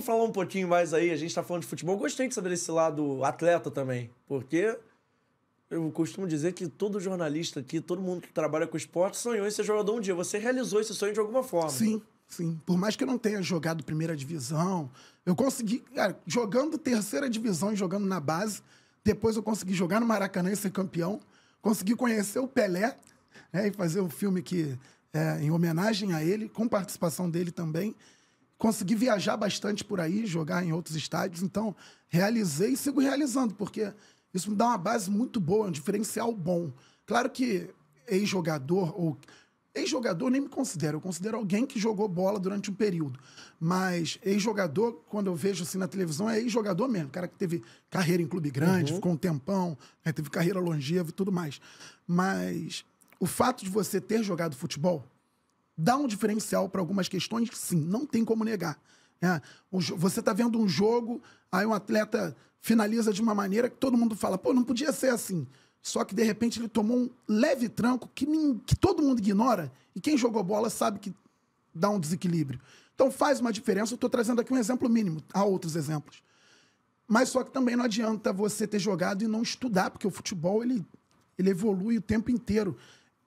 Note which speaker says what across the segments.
Speaker 1: Vamos falar um pouquinho mais aí. A gente está falando de futebol. Gostei de saber desse lado atleta também, porque eu costumo dizer que todo jornalista aqui, todo mundo que trabalha com esporte, sonhou em ser jogador um dia. Você realizou esse sonho de alguma forma. Sim,
Speaker 2: sim. Por mais que eu não tenha jogado primeira divisão, eu consegui, cara, jogando terceira divisão e jogando na base. Depois eu consegui jogar no Maracanã e ser campeão. Consegui conhecer o Pelé né, e fazer um filme que é, em homenagem a ele, com participação dele também consegui viajar bastante por aí, jogar em outros estádios. Então, realizei e sigo realizando, porque isso me dá uma base muito boa, um diferencial bom. Claro que ex-jogador ou ex-jogador nem me considero, eu considero alguém que jogou bola durante um período. Mas ex-jogador, quando eu vejo assim na televisão, é ex-jogador mesmo, cara que teve carreira em clube grande, uhum. ficou um tempão, né, teve carreira longeva e tudo mais. Mas o fato de você ter jogado futebol dá um diferencial para algumas questões, sim, não tem como negar. É, você está vendo um jogo, aí um atleta finaliza de uma maneira que todo mundo fala, pô, não podia ser assim. Só que de repente ele tomou um leve tranco que, nem, que todo mundo ignora e quem jogou bola sabe que dá um desequilíbrio. Então faz uma diferença. Eu estou trazendo aqui um exemplo mínimo, há outros exemplos. Mas só que também não adianta você ter jogado e não estudar, porque o futebol ele, ele evolui o tempo inteiro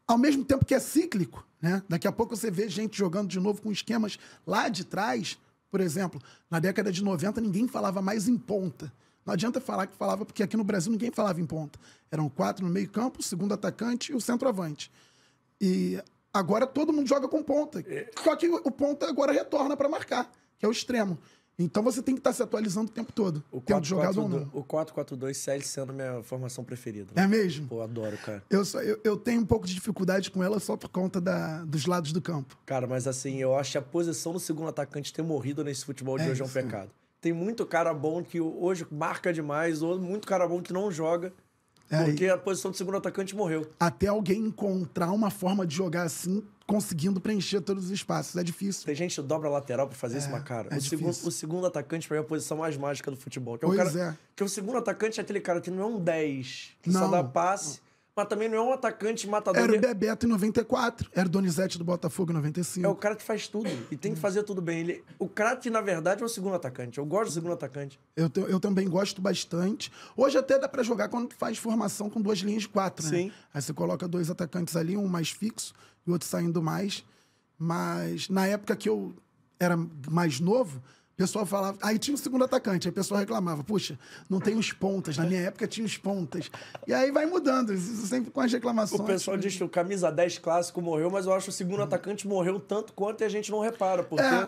Speaker 2: ao mesmo tempo que é cíclico, né? Daqui a pouco você vê gente jogando de novo com esquemas lá de trás. Por exemplo, na década de 90 ninguém falava mais em ponta. Não adianta falar que falava, porque aqui no Brasil ninguém falava em ponta. Eram quatro no meio-campo, o segundo atacante e o centroavante. E agora todo mundo joga com ponta. É. Só que o ponta agora retorna para marcar, que é o extremo. Então você tem que estar tá se atualizando o tempo todo. O 4, jogado 4, ou não.
Speaker 1: O 442 segue sendo minha formação preferida. Né? É mesmo? Pô, eu adoro, cara. Eu, só, eu,
Speaker 2: eu, tenho um pouco de dificuldade com ela só por conta da, dos lados do campo.
Speaker 1: Cara, mas assim, eu acho que a posição do segundo atacante ter morrido nesse futebol de é hoje é um pecado. Tem muito cara bom que hoje marca demais, ou muito cara bom que não joga. É porque a posição do segundo atacante morreu.
Speaker 2: Até alguém encontrar uma forma de jogar assim conseguindo preencher todos os espaços. É difícil.
Speaker 1: Tem gente que dobra lateral para fazer é, isso, mas cara, é o, segundo, o, segundo, atacante pra mim é a posição mais mágica do futebol. Que é o pois cara, é. Que o segundo atacante é aquele cara que não é um 10, que não. só dá passe. Mas também não é um atacante matador. Era o
Speaker 2: Bebeto em 94, era o Donizete do Botafogo em 95. É o cara
Speaker 1: que faz tudo e tem que é. fazer tudo bem. Ele, o que na verdade, é o segundo
Speaker 2: atacante. Eu gosto do segundo atacante. Eu, te, eu também gosto bastante. Hoje até dá para jogar quando faz formação com duas linhas de quatro, né? Sim. Aí você coloca dois atacantes ali, um mais fixo e outro saindo mais. Mas na época que eu era mais novo, o pessoal falava. Aí tinha um segundo atacante, aí o pessoal reclamava: puxa, não tem os pontas. Na minha época tinha os pontas. E aí vai mudando, isso sempre com as reclamações. O pessoal
Speaker 1: diz que o camisa 10 clássico morreu, mas eu acho que o segundo atacante morreu tanto quanto e a gente não repara, porque. É.